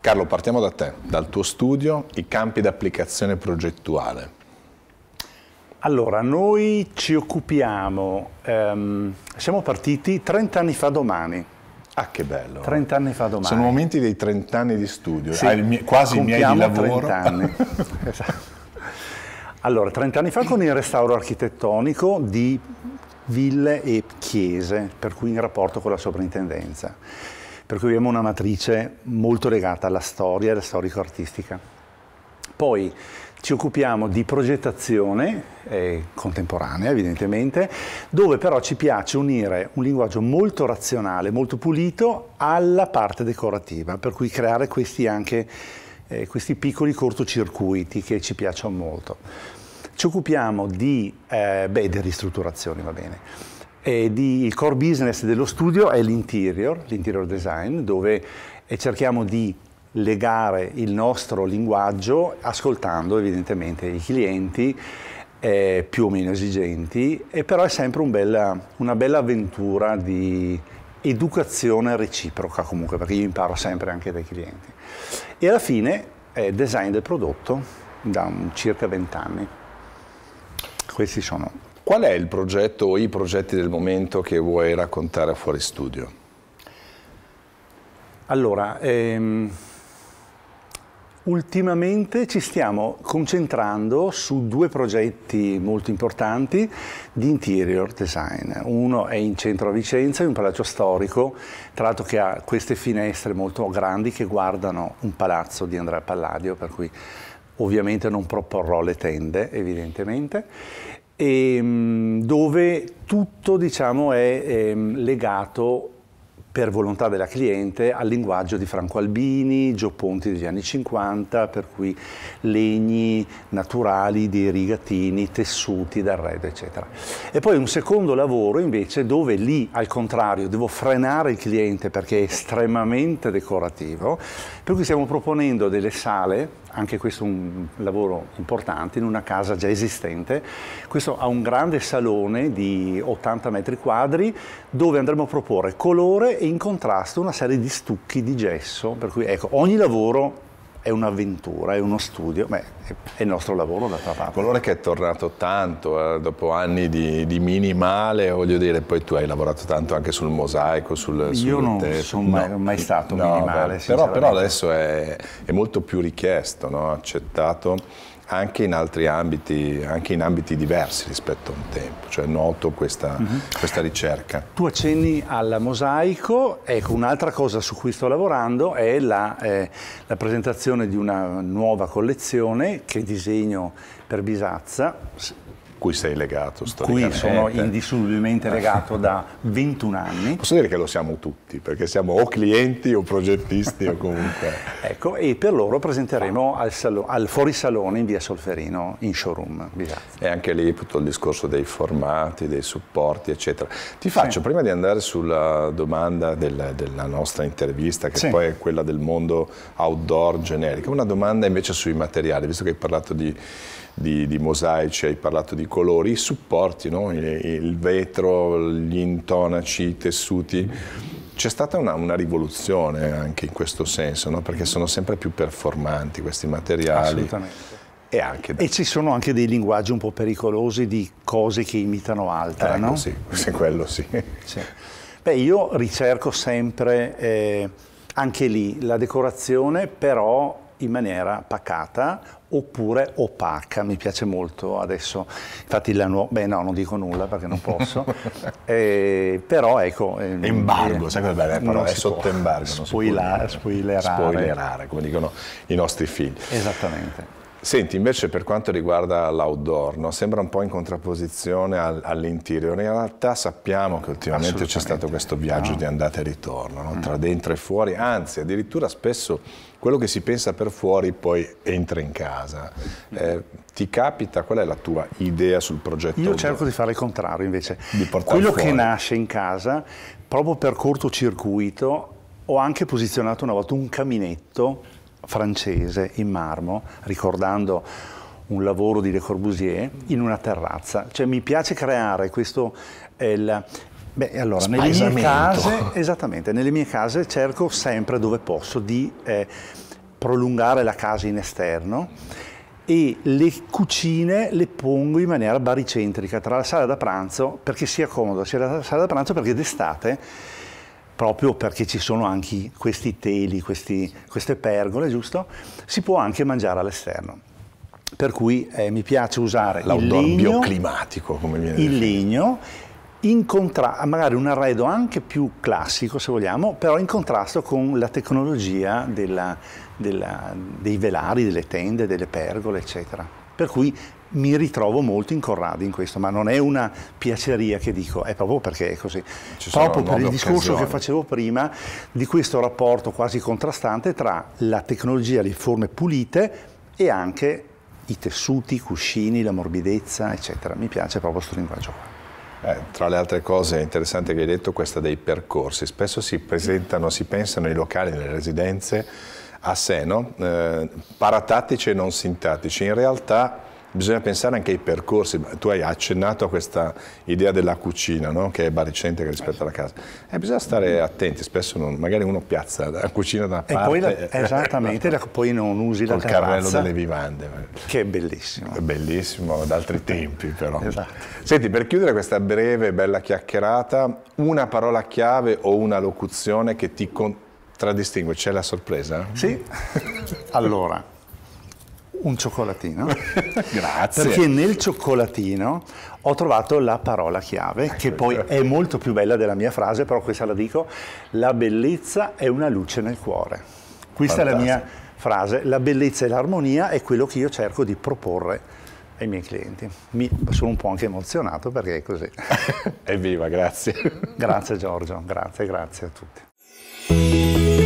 Carlo, partiamo da te, dal tuo studio, i campi d'applicazione progettuale. Allora, noi ci occupiamo, ehm, siamo partiti 30 anni fa domani. Ah, che bello. 30 anni fa domani. Sono momenti dei 30 anni di studio, sì, ah, il mie, quasi i miei di lavoro. 30 anni. esatto. Allora, 30 anni fa con il restauro architettonico di ville e chiese, per cui in rapporto con la soprintendenza. Per cui abbiamo una matrice molto legata alla storia e alla storico-artistica. Poi ci occupiamo di progettazione eh, contemporanea, evidentemente, dove però ci piace unire un linguaggio molto razionale, molto pulito, alla parte decorativa, per cui creare questi anche eh, questi piccoli cortocircuiti che ci piacciono molto. Ci occupiamo di, eh, beh, di ristrutturazioni, va bene. Di, il core business dello studio è l'interior, l'interior design, dove eh, cerchiamo di legare il nostro linguaggio ascoltando evidentemente i clienti eh, più o meno esigenti, e però è sempre un bella, una bella avventura di educazione reciproca comunque, perché io imparo sempre anche dai clienti. E alla fine eh, design del prodotto da circa 20 anni. Questi sono. Qual è il progetto o i progetti del momento che vuoi raccontare a fuori studio? Allora, ehm... Ultimamente ci stiamo concentrando su due progetti molto importanti di interior design. Uno è in centro a Vicenza, in un palazzo storico, tra l'altro che ha queste finestre molto grandi che guardano un palazzo di Andrea Palladio, per cui ovviamente non proporrò le tende, evidentemente, e, ehm, dove tutto diciamo, è, è ehm, legato per volontà della cliente al linguaggio di Franco Albini, Gio Ponti degli anni 50, per cui legni naturali di rigatini, tessuti d'arredo, eccetera. E poi un secondo lavoro invece dove lì al contrario devo frenare il cliente perché è estremamente decorativo, per cui stiamo proponendo delle sale anche questo è un lavoro importante, in una casa già esistente. Questo ha un grande salone di 80 metri quadri dove andremo a proporre colore e in contrasto una serie di stucchi di gesso, per cui ecco, ogni lavoro è un'avventura, è uno studio, beh, è il nostro lavoro da parte. Colore che è tornato tanto eh, dopo anni di, di, minimale, voglio dire, poi tu hai lavorato tanto anche sul mosaico, sul... sul Io non te... sono mai, no. mai stato no, minimale, beh, però, però adesso è, è, molto più richiesto, no? accettato anche in altri ambiti, anche in ambiti diversi rispetto a un tempo, cioè noto questa, mm -hmm. questa ricerca. Tu accenni al mosaico, ecco un'altra cosa su cui sto lavorando è la, eh, la presentazione di una nuova collezione che disegno per Bisazza, cui sei legato Qui sono indissolubilmente legato da 21 anni. Posso dire che lo siamo tutti, perché siamo o clienti o progettisti o comunque... Ecco, e per loro presenteremo al, salo- al fuorisalone in via Solferino, in showroom. Bisazzi. E anche lì tutto il discorso dei formati, dei supporti, eccetera. Ti faccio, sì. prima di andare sulla domanda del, della nostra intervista, che sì. poi è quella del mondo outdoor generico, una domanda invece sui materiali, visto che hai parlato di, di, di mosaici, hai parlato di colori, i supporti, no? il, il, vetro, gli intonaci, i tessuti. C'è stata una, una, rivoluzione anche in questo senso, no? perché sono sempre più performanti questi materiali. Assolutamente. E, anche... e, ci sono anche dei linguaggi un po' pericolosi di cose che imitano altre, eh, no? Sì, quello sì. sì. Beh, io ricerco sempre eh, anche lì la decorazione, però in maniera pacata oppure opaca, mi piace molto adesso, infatti la nuova, beh no, non dico nulla perché non posso, eh, però ecco... Eh, embargo, eh, sai come bella parola, è sotto embargo, spoiler, spoilerare. spoilerare, come dicono i nostri figli. Esattamente. Senti, invece per quanto riguarda l'outdoor, no? sembra un po' in contrapposizione al, all'interior. In realtà sappiamo che ultimamente c'è stato questo viaggio no. di andata e ritorno, no? mm. tra dentro e fuori, anzi addirittura spesso quello che si pensa per fuori poi entra in casa. Mm. Eh, ti capita, qual è la tua idea sul progetto? Io cerco di fare il contrario invece. di quello fuori. che nasce in casa, proprio per cortocircuito, ho anche posizionato una volta un caminetto francese in marmo, ricordando un lavoro di Le Corbusier, in una terrazza. Cioè mi piace creare questo... Eh, Beh, allora, nelle mie, case, nelle mie case, cerco sempre dove posso di eh, prolungare la casa in esterno e le cucine le pongo in maniera baricentrica tra la sala da pranzo perché sia comodo sia la sala da pranzo perché d'estate proprio perché ci sono anche questi teli, questi, queste pergole, giusto? Si può anche mangiare all'esterno. Per cui eh, mi piace usare il legno, bioclimatico, come viene il legno, in magari un arredo anche più classico, se vogliamo, però in contrasto con la tecnologia della, della, dei velari, delle tende, delle pergole, eccetera. Per cui mi ritrovo molto in Corradi in questo, ma non è una piaceria che dico, è proprio perché è così. Ci proprio per il discorso che facevo prima di questo rapporto quasi contrastante tra la tecnologia, le forme pulite e anche i tessuti, i cuscini, la morbidezza, eccetera. Mi piace proprio questo linguaggio qua. Eh, tra le altre cose è interessante che hai detto questa dei percorsi. Spesso si presentano, si pensano i locali, le residenze a sé, no? eh, paratattici e non sintattici. In realtà bisogna pensare anche ai percorsi. Tu hai accennato a questa idea della cucina, no? che è baricente rispetto alla casa. Eh, bisogna stare attenti, spesso non, magari uno piazza la cucina da una e parte. Poi la, esattamente, la, poi non usi la terrazza. il carrello delle vivande. Che è bellissimo. È bellissimo, ad altri tempi però. Esatto. Senti, per chiudere questa breve e bella chiacchierata, una parola chiave o una locuzione che ti contraddistingue, c'è la sorpresa? Sì. allora un cioccolatino. Grazie. Perché nel cioccolatino ho trovato la parola chiave, che ecco, poi ecco. è molto più bella della mia frase, però questa la dico, la bellezza è una luce nel cuore. Questa Fantastico. è la mia frase, la bellezza e l'armonia è quello che io cerco di proporre ai miei clienti. Mi sono un po' anche emozionato perché è così. Evviva, grazie. grazie Giorgio, grazie, grazie a tutti.